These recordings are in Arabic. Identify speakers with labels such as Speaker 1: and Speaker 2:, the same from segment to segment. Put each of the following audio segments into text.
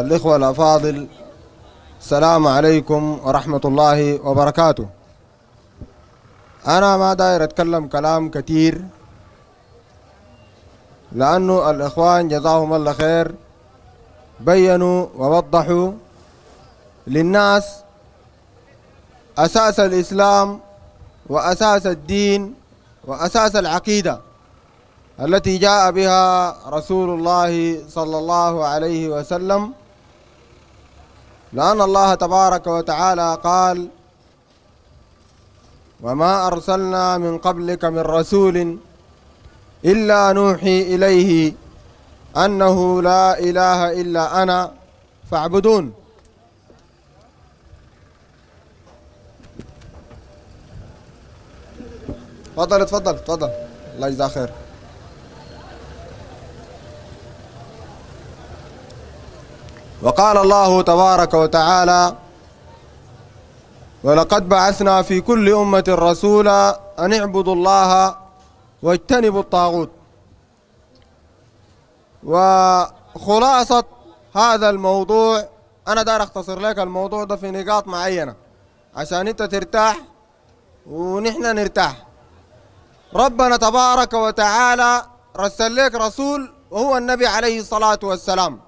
Speaker 1: الإخوة الأفاضل السلام عليكم ورحمة الله وبركاته أنا ما داير أتكلم كلام كتير لأنه الإخوان جزاهم الله خير بينوا ووضحوا للناس أساس الإسلام وأساس الدين وأساس العقيدة التي جاء بها رسول الله صلى الله عليه وسلم لأن الله تبارك وتعالى قال وما أرسلنا من قبلك من رسول إلا نوحي إليه أنه لا إله إلا أنا فاعبدون تفضل تفضل تفضل الله يجزاه خير وقال الله تبارك وتعالى ولقد بعثنا في كل أمة رسولا أن اعبدوا الله واجتنبوا الطاغوت وخلاصة هذا الموضوع أنا دار أختصر لك الموضوع ده في نقاط معينة عشان أنت ترتاح ونحن نرتاح ربنا تبارك وتعالى رسل لك رسول وهو النبي عليه الصلاة والسلام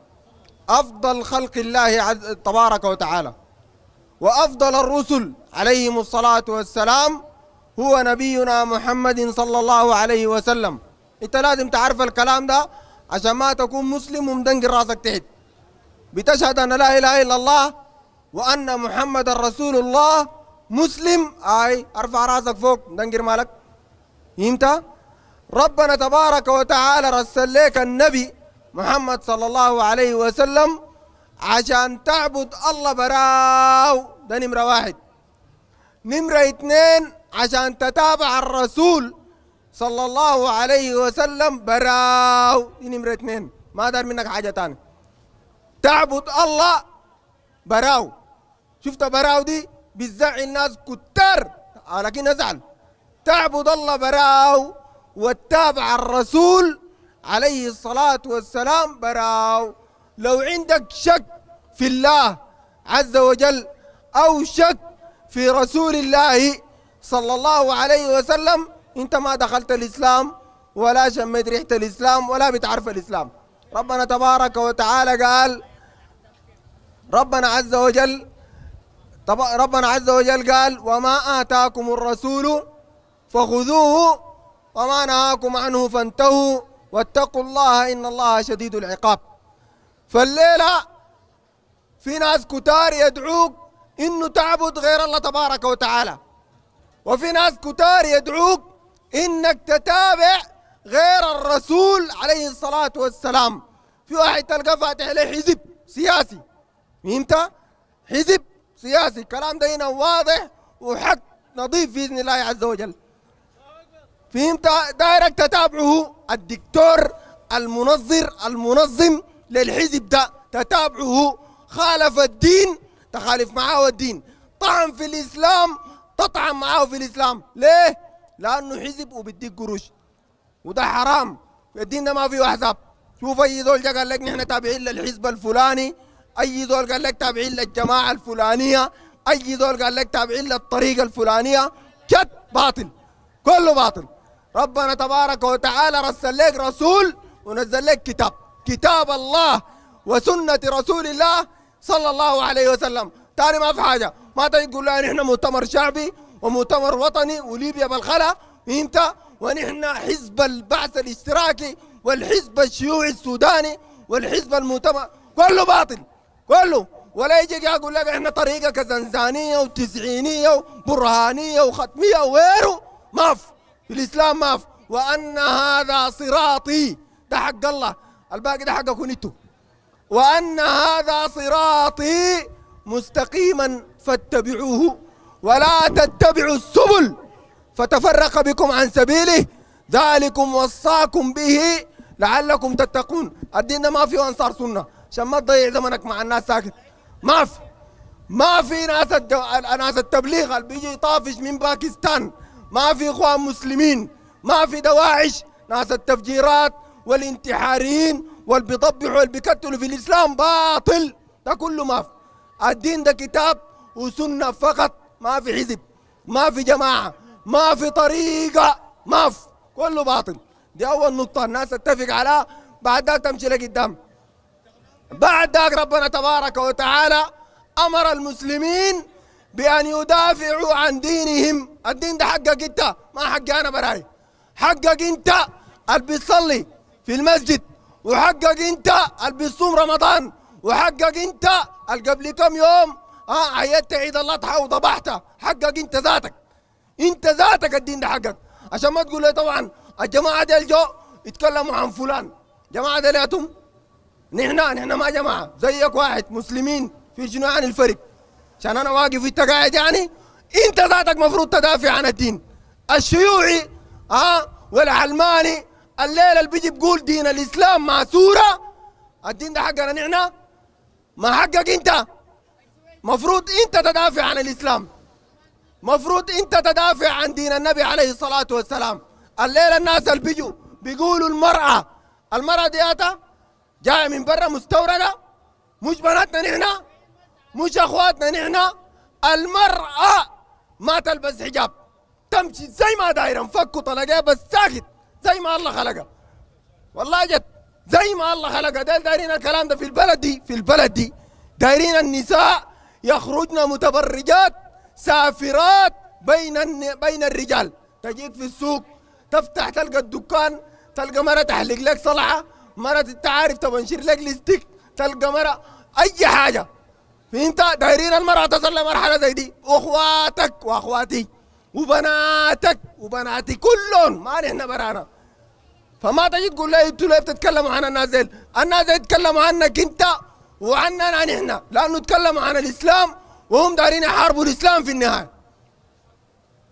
Speaker 1: أفضل خلق الله تبارك وتعالى وأفضل الرسل عليهم الصلاة والسلام هو نبينا محمد صلى الله عليه وسلم انت لازم تعرف الكلام ده عشان ما تكون مسلم ومدنقل راسك تحت بتشهد ان لا اله الا الله وان محمد رسول الله مسلم اي ارفع راسك فوق دنقر مالك فهمت ربنا تبارك وتعالى رسل لك النبي محمد صلى الله عليه وسلم
Speaker 2: عشان تعبد الله براو ده نمرة واحد نمرة اتنين عشان تتابع الرسول صلى الله عليه وسلم براو دي نمرة اتنين ما دار منك حاجة تانية تعبد الله براو شفت براو دي بتزعل الناس كتار لكن ازعل تعبد الله براو وتتابع الرسول عليه الصلاة والسلام براو لو عندك شك في الله عز وجل أو شك في رسول الله صلى الله عليه وسلم أنت ما دخلت الإسلام ولا
Speaker 1: شميت ريحة الإسلام ولا بتعرف الإسلام ربنا تبارك وتعالى قال ربنا عز وجل ربنا عز وجل قال وما آتاكم الرسول فخذوه وما نهاكم عنه
Speaker 2: فانتهوا واتقوا الله إن الله شديد العقاب فالليلة في ناس كتار يدعوك إنه تعبد غير الله تبارك وتعالى وفي ناس كتار يدعوك إنك تتابع غير الرسول عليه الصلاة والسلام في واحد تلقى فاتح له حزب سياسي فهمت؟ حزب سياسي الكلام ده هنا واضح وحق نظيف بإذن الله عز وجل فهمت دايرك تتابعه الدكتور المنظر المنظم للحزب ده تتابعه خالف الدين تخالف معاه الدين طعن في الاسلام تطعن معاه في الاسلام ليه لانه حزب وبديك قروش وده حرام الدين ده ما فيه احزاب شوف اي زول جا قال لك نحن تابعين للحزب الفلاني اي زول قال لك تابعين للجماعه الفلانيه اي زول قال لك تابعين للطريقه الفلانيه جد باطل كله باطل ربنا تبارك وتعالى رسل لك رسول ونزل لك كتاب كتاب الله وسنة رسول الله صلى الله عليه وسلم تاني ما في حاجة ما تجي تقول لها نحن مؤتمر شعبي ومؤتمر وطني وليبيا بالخلا انت ونحن حزب البعث الاشتراكي والحزب الشيوعي السوداني والحزب المؤتمر كله باطل كله ولا يجي يقول لك احنا طريقه كزنزانيه وتسعينيه وبرهانيه وختميه وغيره ما في في الاسلام ما في وان هذا صراطي ده حق الله الباقي ده حقكم انتوا وان هذا صراطي مستقيما فاتبعوه ولا تتبعوا السبل فتفرق بكم عن سبيله ذلكم وصاكم به لعلكم تتقون الدين ما فيه انصار سنه عشان ما تضيع زمنك مع الناس ساكت ما في ما في ناس الناس ناس التبليغ اللي بيجي يطافش من باكستان ما في اخوان مسلمين ما في دواعش ناس التفجيرات والانتحاريين واللي والبيكتلوا في الاسلام باطل ده كله ما في الدين ده كتاب وسنه فقط ما في حزب ما في جماعه ما في طريقه ما في كله باطل دي اول نقطه الناس تتفق على بعدها تمشي لقدام بعد ذاك ربنا تبارك وتعالى امر المسلمين بأن يدافعوا عن دينهم الدين ده حقك أنت ما حقي أنا براي حقك أنت اللي بتصلي في المسجد وحقك أنت اللي بتصوم رمضان وحقك أنت اللي قبل كم يوم اه عيدت عيد الاضحى وذبحتها حقك انت ذاتك انت ذاتك الدين ده حقك عشان ما تقول لي طبعا الجماعه دي الجو يتكلموا عن فلان جماعه دي نحن نحن ما جماعه زيك واحد مسلمين في جنوان الفرق عشان انا واقف انت قاعد يعني انت ذاتك مفروض تدافع عن الدين الشيوعي ها أه؟ والعلماني الليله اللي بيجي بقول دين الاسلام مع سوره الدين ده حقنا نحن ما حقك انت مفروض انت تدافع عن الاسلام مفروض انت تدافع عن دين النبي عليه الصلاه والسلام الليله الناس اللي بيجوا بيقولوا المراه المراه دياتها جايه من برا مستورده مش بناتنا نحن مش اخواتنا نحن المرأة ما تلبس حجاب تمشي زي ما دايرة مفكوا طلقها بس ساكت زي ما الله خلقها والله جد زي ما الله خلقها داير دايرين الكلام ده في البلد دي في البلد دي دايرين النساء يخرجن متبرجات سافرات بين بين الرجال تجيك في السوق تفتح تلقى الدكان تلقى مرة تحلق لك صلعة مرة انت عارف تبنشر لك لستيك تلقى مرة أي حاجة فانت دايرين المرأة تصل لمرحلة زي دي واخواتك واخواتي وبناتك وبناتي كلهم ما نحن برانا فما تجي تقول لي انتوا ليه بتتكلموا عن الناس ديل الناس دي يتكلموا عنك انت وعننا نحن لانه تكلموا عن الاسلام وهم دايرين يحاربوا الاسلام في النهايه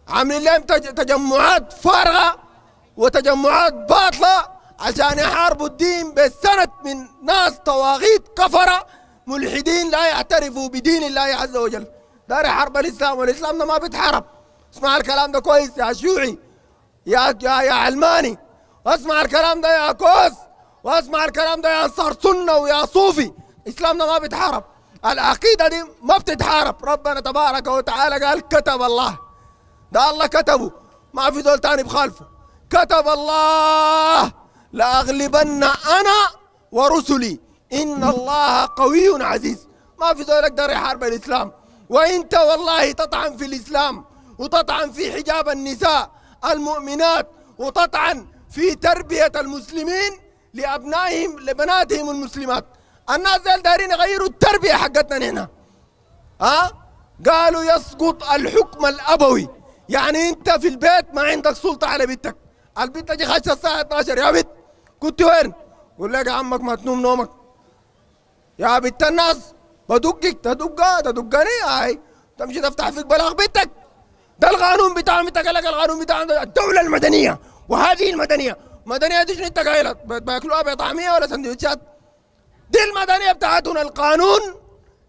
Speaker 2: عاملين لهم تجمعات فارغه وتجمعات باطله عشان يحاربوا الدين بالسند من ناس طواغيت كفره ملحدين لا يعترفوا بدين الله عز وجل داري حرب الاسلام والاسلام ده ما بيتحارب اسمع الكلام ده كويس يا شيوعي يا يا يا علماني واسمع الكلام ده يا كوس واسمع الكلام ده يا انصار سنه ويا صوفي اسلامنا ما بيتحارب العقيده دي ما بتتحارب ربنا تبارك وتعالى قال كتب الله ده الله كتبه ما في دول تاني بخالفه كتب الله لاغلبن انا ورسلي إن الله قوي عزيز ما في زول يقدر يحارب الإسلام وأنت والله تطعن في الإسلام وتطعن في حجاب النساء المؤمنات وتطعن في تربية المسلمين لأبنائهم لبناتهم المسلمات الناس دول يغيروا التربية حقتنا هنا ها قالوا يسقط الحكم الأبوي يعني أنت في البيت ما عندك سلطة على بنتك البيت تجي خش الساعة 12 يا بنت كنت وين؟ قول لك عمك ما تنوم نومك يا بنت الناس بدقك تدق تدقني هاي تمشي تفتح فيك بلاغ بنتك ده القانون بتاعهم انت قال القانون بتاعهم الدولة المدنية وهذه المدنية مدنية دي شنو انت بياكلوها بطعمية ولا سندوتشات دي المدنية بتاعتنا القانون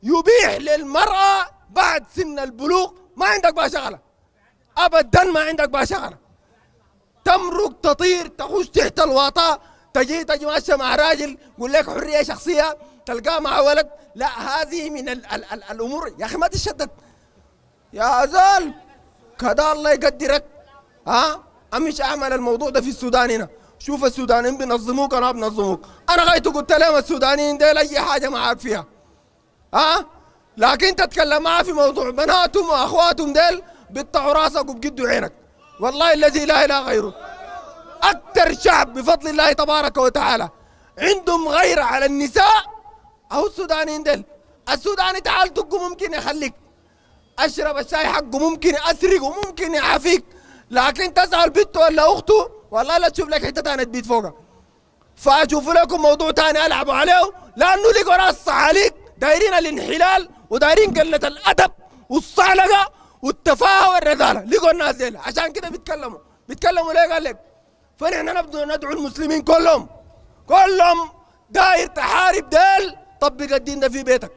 Speaker 2: يبيح للمرأة بعد سن البلوغ ما عندك بقى شغلة أبدا ما عندك بقى شغلة تمرق تطير تخش تحت الواطة تجي تجي ماشية مع راجل يقول لك حرية شخصية تلقاه مع ولد لا هذه من الـ الـ الـ الامور يا اخي ما تشدد يا زول كذا الله يقدرك ها امش اعمل الموضوع ده في السودان هنا شوف السودانيين بينظموك انا بنظموك انا غايت قلت لهم السودانيين ديل اي حاجه معاك فيها ها لكن تتكلم معاه في موضوع بناتهم واخواتهم ديل بيقطعوا راسك وبجدوا عينك والله الذي لا اله غيره اكثر شعب بفضل الله تبارك وتعالى عندهم غيره على النساء أو السوداني اندل السوداني تعال تقو ممكن يخليك أشرب الشاي حقه ممكن أسرقه ممكن يعافيك لكن تزعل بنته ولا أخته والله لا تشوف لك حتة تانية تبيت فوقها فأشوف لكم موضوع تاني ألعبوا عليه لأنه لقوا ناس صحاليك دايرين الانحلال ودايرين قلة الأدب والصعلقة والتفاهة والرذالة لقوا الناس دي عشان كده بيتكلموا بيتكلموا ليه قال لك فنحن ندعو المسلمين كلهم كلهم داير تحارب ديل طبق الدين ده في بيتك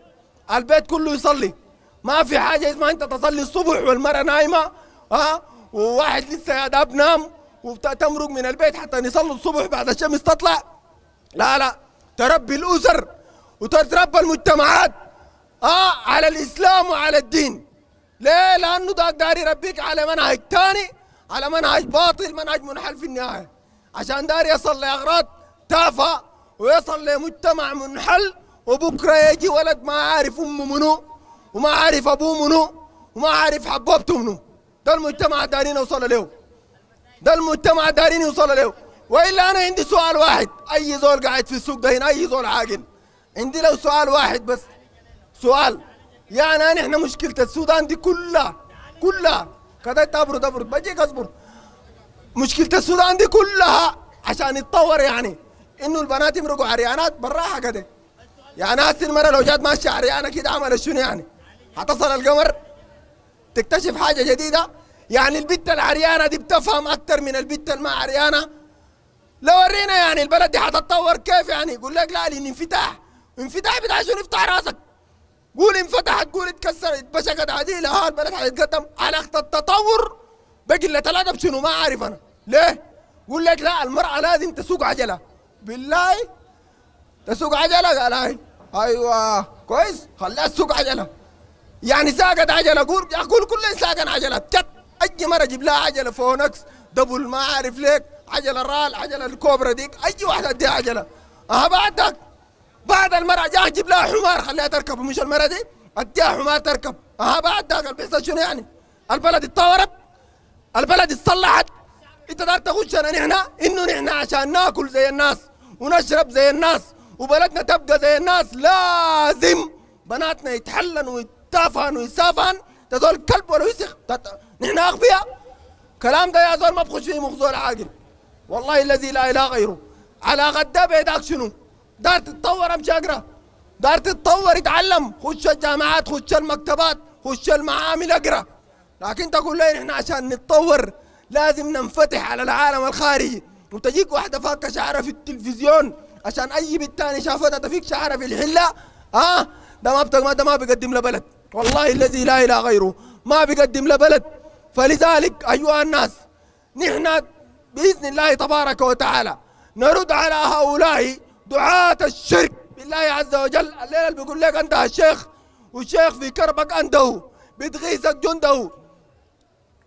Speaker 2: البيت كله يصلي ما في حاجه اسمها انت تصلي الصبح والمراه نايمه ها وواحد لسه يا داب نام وتمرق من البيت حتى يصلوا الصبح بعد الشمس تطلع لا لا تربي الاسر وتتربى المجتمعات اه على الاسلام وعلى الدين ليه؟ لانه ده داري يربيك على منهج ثاني على منهج باطل منهج منحل في النهايه عشان داري يصل لاغراض تافهه ويصل لمجتمع منحل وبكره يجي ولد ما عارف امه منو وما عارف ابوه منو وما عارف حبابته منو ده المجتمع دارين يوصل له ده المجتمع دارين يوصل له والا انا عندي سؤال واحد اي زول قاعد في السوق ده هنا اي زول عاقل عندي له سؤال واحد بس سؤال يعني انا احنا مشكله السودان دي كلها كلها كده ابرد ابرد بجيك اصبر مشكله السودان دي كلها عشان يتطور يعني انه البنات يمرقوا عريانات بالراحه كده يعني هسه المرة لو جات ماشية عريانة كده عملت شنو يعني؟ هتصل القمر تكتشف حاجة جديدة يعني البت العريانة دي بتفهم أكتر من البت الما عريانة لو ورينا يعني البلد دي هتتطور كيف يعني؟ يقول لك لا لأن انفتاح انفتاح بتاع شنو افتح راسك قول انفتحت قول اتكسرت اتبشكت عديلة ها البلد هتتقدم على التطور إلا ثلاثة شنو ما عارف أنا ليه؟ يقول لك لا المرأة لازم تسوق عجلة بالله السوق عجله قال هاي ايوه كويس خلى السوق عجله يعني ساقت عجله قول اقول كل ساقن عجله تت اي مره جيب لها عجله فونكس دبل ما عارف ليك عجله رال عجله الكوبرا ديك اي واحده اديها عجله أها بعدك بعد المرة جاء جيب لها حمار خليها تركب مش المرة دي اديها حمار تركب أها بعدك البيحصل شنو يعني البلد اتطورت البلد اتصلحت انت دار تخش انا نحن انه نحن عشان ناكل زي الناس ونشرب زي الناس وبلدنا تبقى زي الناس لازم بناتنا يتحلن ويتافهن ويسافهن ده زول كلب ولا يسخ نحن اغبياء كلام ده يا زول ما بخش فيه مخ زول عاقل والله الذي لا اله غيره على غدا بيدك شنو دار تتطور امشي اقرا دار تتطور اتعلم خش الجامعات خش المكتبات خش المعامل اقرا لكن تقول لي نحن عشان نتطور لازم ننفتح على العالم الخارجي وتجيك واحده فاكه شعرها في التلفزيون عشان اي بنت تاني شافتها تفيك شعرها في الحله ها آه ده ما بتق... ده ما بيقدم لبلد والله الذي لا اله غيره ما بيقدم لبلد فلذلك ايها الناس نحن باذن الله تبارك وتعالى نرد على هؤلاء دعاة الشرك بالله عز وجل الليله اللي بيقول لك انت الشيخ والشيخ في كربك عنده بتغيثك جنده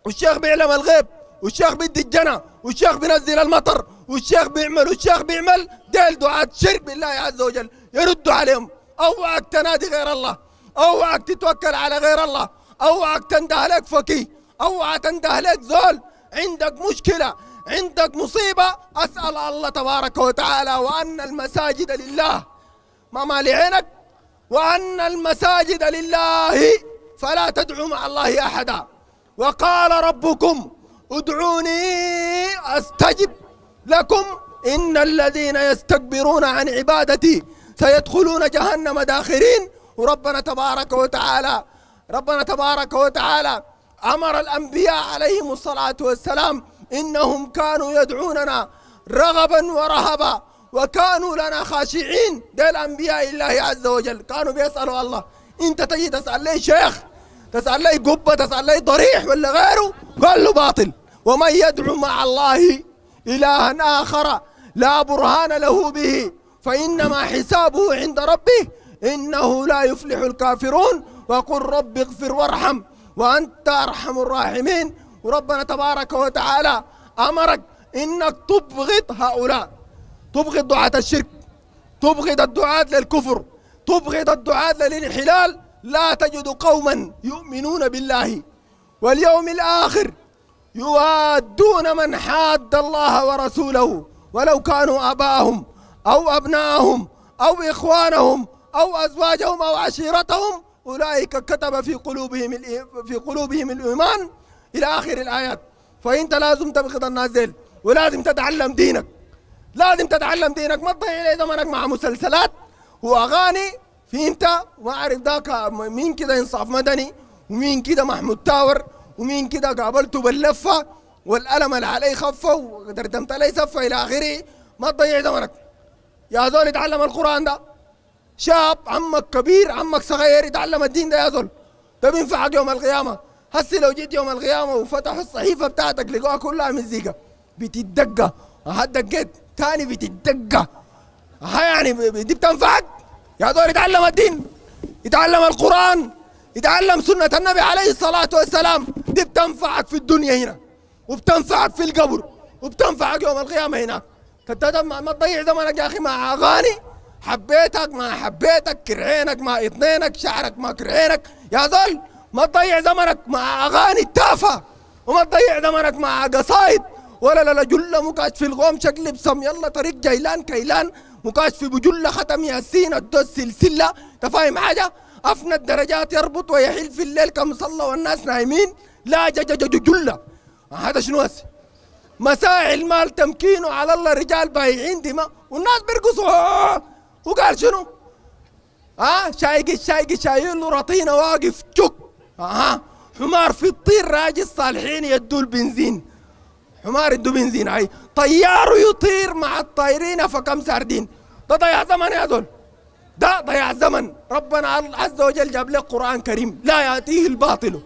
Speaker 2: والشيخ بيعلم الغيب والشيخ بيدي الجنة والشيخ بينزل المطر والشيخ بيعمل والشيخ بيعمل ديل دعاة شرك بالله عز وجل يردوا عليهم اوعك تنادي غير الله اوعك تتوكل على غير الله اوعك تنده لك فقيه اوعى تنده لك زول عندك مشكله عندك مصيبه اسال الله تبارك وتعالى وان المساجد لله ما مالي عينك وان المساجد لله فلا تدعوا مع الله احدا وقال ربكم ادعوني استجب لكم إن الذين يستكبرون عن عبادتي سيدخلون جهنم داخرين وربنا تبارك وتعالى ربنا تبارك وتعالى أمر الأنبياء عليهم الصلاة والسلام إنهم كانوا يدعوننا رغبا ورهبا وكانوا لنا خاشعين ده الأنبياء الله عز وجل كانوا بيسألوا الله أنت تجي تسأل لي شيخ تسأل لي قبة تسأل لي ضريح ولا غيره كله باطل ومن يدعو مع الله إلها آخر لا برهان له به فإنما حسابه عند ربه إنه لا يفلح الكافرون وقل رب اغفر وارحم وأنت أرحم الراحمين وربنا تبارك وتعالى أمرك إنك تبغض هؤلاء تبغض دعاة الشرك تبغض الدعاة للكفر تبغض الدعاة للانحلال لا تجد قوما يؤمنون بالله واليوم الآخر يوادون من حاد الله ورسوله ولو كانوا آباءهم أو أبناءهم أو إخوانهم أو أزواجهم أو عشيرتهم أولئك كتب في قلوبهم في قلوبهم الإيمان إلى آخر الآيات فأنت لازم تبغض النازل ولازم تتعلم دينك لازم تتعلم دينك ما تضيع لي زمنك مع مسلسلات وأغاني في أنت ما أعرف ذاك مين كده إنصاف مدني ومين كده محمود تاور ومين كده قابلته باللفه والالم اللي عليه خفه ودردمت عليه سفه الى اخره ما تضيع زمنك يا زول اتعلم القران ده شاب عمك كبير عمك صغير اتعلم الدين ده يا زول ده طيب بينفعك يوم القيامه هسه لو جيت يوم القيامه وفتحوا الصحيفه بتاعتك لقوها كلها مزيكا بتدقه حد دقيت تاني بتدقه يعني دي بتنفعك يا زول اتعلم الدين اتعلم القران اتعلم سنة النبي عليه الصلاة والسلام دي بتنفعك في الدنيا هنا وبتنفعك في القبر وبتنفعك يوم القيامة هناك ما تضيع زمنك يا أخي مع أغاني حبيتك ما حبيتك كرعينك ما اثنينك شعرك ما كرعينك يا زول ما تضيع زمنك مع أغاني تافهة وما تضيع زمنك مع قصايد ولا لا لا جلة مكاش في الغوم شكل بسم يلا طريق جيلان كيلان مكاش في بجلة ختم ياسين الدو سلسلة تفاهم حاجة أفنى الدرجات يربط ويحل في الليل كم صلى والناس نايمين لا جججج جلة هذا شنو هسه مساعي المال تمكينه على الله رجال بايعين دماء والناس بيرقصوا وقال شنو؟ ها آه شايق الشايق شايل له رطينة واقف تشك اها حمار في الطير راجي الصالحين يدوا البنزين حمار يدوا بنزين هاي طيار يطير مع الطايرين فكم ساردين ده ضيع زمن يا دول ده ضيع زمن ربنا عز وجل جاب لك قرآن كريم لا يأتيه الباطل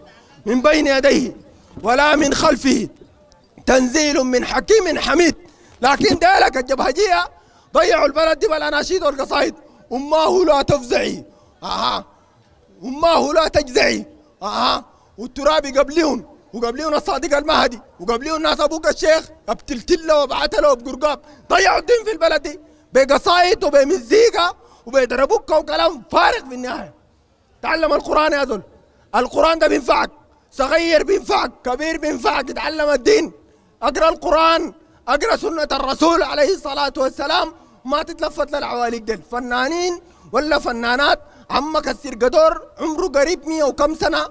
Speaker 2: من بين يديه ولا من خلفه تنزيل من حكيم حميد لكن ديلك الجبهجية ضيعوا البلد دي بالأناشيد والقصائد أماه لا تفزعي أها أماه لا تجزعي أها والترابي قبلهم وقبليهم الصادق المهدي وقبليهم ناس ابوك الشيخ ابتلتله وبعتله وبقرقاب ضيعوا الدين في البلد دي بقصايد وبمزيكا وبيضربوك وكلام فارغ في النهايه تعلم القران يا زول القران ده بينفعك صغير بينفعك كبير بينفعك تعلم الدين اقرا القران اقرا سنه الرسول عليه الصلاه والسلام ما تتلفت للعواليق دي فنانين ولا فنانات عمك السيرجادور عمره قريب 100 وكم سنه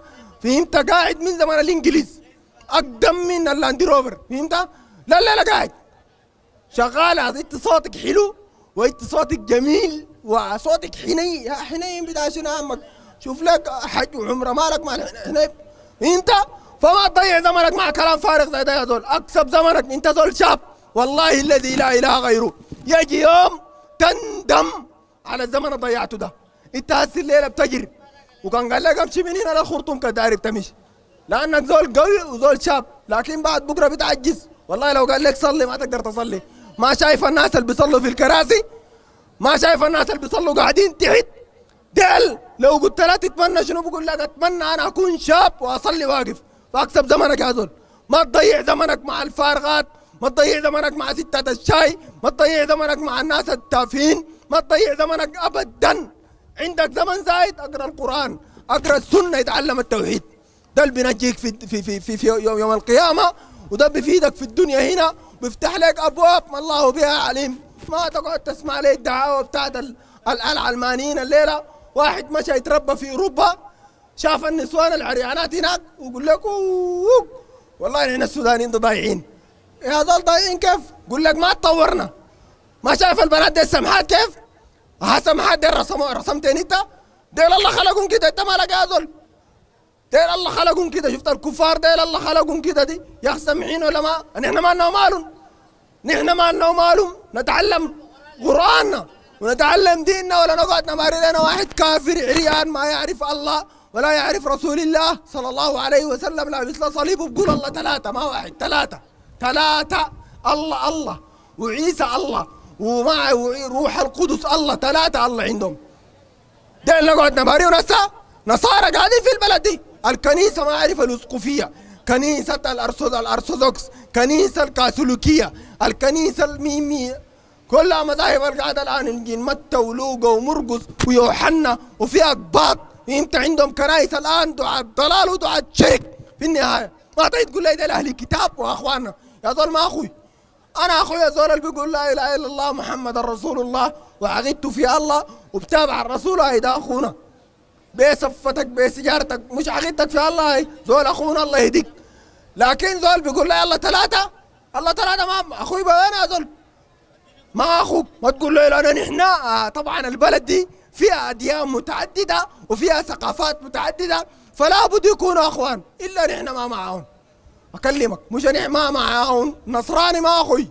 Speaker 2: فهمت قاعد من زمان الانجليز اقدم من اللاند روفر فهمت لا لا لا قاعد شغال انت صوتك حلو وانت صوتك جميل وصوتك حنين يا حنين بتاع شنو عمك شوف لك حج وعمره مالك مال حنين انت فما تضيع زمنك مع كلام فارغ زي ده يا زول اكسب زمنك انت زول شاب والله الذي لا اله غيره يجي يوم تندم على الزمن اللي ضيعته ده انت هسه الليله بتجري وكان قال لك امشي من هنا لخرطوم كدارب تمشي لانك زول قوي وزول شاب لكن بعد بكره بتعجز والله لو قال لك صلي ما تقدر تصلي ما شايف الناس اللي بيصلوا في الكراسي ما شايف الناس اللي بيصلوا قاعدين تحت ديل لو قلت لا تتمنى شنو بقول لك اتمنى انا اكون شاب واصلي واقف واكسب زمنك يا زول ما تضيع زمنك مع الفارغات ما تضيع زمنك مع ستات الشاي ما تضيع زمنك مع الناس التافهين ما تضيع زمنك ابدا عندك زمن زايد اقرا القران اقرا السنه يتعلم التوحيد ده اللي بينجيك في في في في, في يوم القيامه وده بيفيدك في الدنيا هنا بيفتح لك ابواب ما الله بها عليم ما تقعد تسمع لي الدعاوى بتاعت القلعه المانيين الليله واحد مشى يتربى في اوروبا شاف النسوان العريانات هناك ويقول لك والله نحن السودانيين ضايعين يا إيه ضل ضايعين كيف؟ يقول لك ما تطورنا ما شايف البنات دي السمحات كيف؟ ها آه، سمحات دي رسمو رسمتين انت؟ ديل الله خلقهم كده انت مالك يا زول ديل الله خلقهم كده شفت الكفار ديل الله خلقهم كده دي يا سامحين ولا ما؟ نحن مالنا ومالهم نحن مالنا ومالهم نتعلم قرآننا ونتعلم ديننا ولا نقعد نمارس لنا واحد كافر عريان ما يعرف الله ولا يعرف رسول الله صلى الله عليه وسلم لا مثل صليبه بقول الله ثلاثة ما واحد ثلاثة ثلاثة الله الله وعيسى الله ومع روح القدس الله ثلاثة الله عندهم ده اللي نقعد نماري ونسى نصارى قاعدين في البلد دي الكنيسة ما أعرف الأسقفية كنيسة الأرثوذكس كنيسة الكاثوليكية الكنيسة الميمية كلها مذاهب القاعده الان نجين متى ولوقا ومرقص ويوحنا وفي اقباط انت عندهم كنايس الان دعاء الضلال ودعاء شرك في النهايه ما تعيد تقول لي ده اهل الكتاب واخواننا يا زول ما اخوي انا اخوي زول اللي بيقول لا اله الا الله محمد رسول الله وعقدت في الله وبتابع الرسول هاي ده اخونا بصفتك بسجارتك مش عقيدتك في الله هاي زول اخونا الله يهديك لكن زول بيقول لا الله ثلاثه الله ثلاثه ما اخوي بقى انا زول ما اخو ما تقول له لأن نحن آه، طبعا البلد دي فيها أديان متعددة وفيها ثقافات متعددة فلا بد يكونوا أخوان إلا نحن ما معاهم أكلمك مش انا ما معاهم نصراني ما أخوي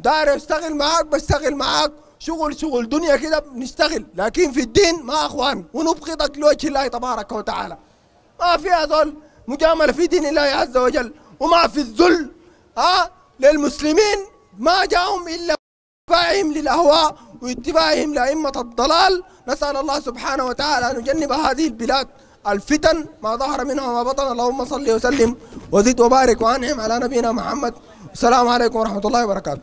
Speaker 2: داير أشتغل معاك بشتغل معاك شغل شغل دنيا كده بنشتغل لكن في الدين ما أخوان ونبغضك لوجه الله تبارك وتعالى ما في هذول مجاملة في دين الله عز وجل وما في الذل ها آه، للمسلمين ما جاهم إلا اتباعهم للأهواء واتباعهم لأئمة الضلال نسأل الله سبحانه وتعالى أن يجنب هذه البلاد الفتن ما ظهر منها وما بطن اللهم صل وسلم وزد وبارك وأنعم على نبينا محمد السلام عليكم ورحمة الله وبركاته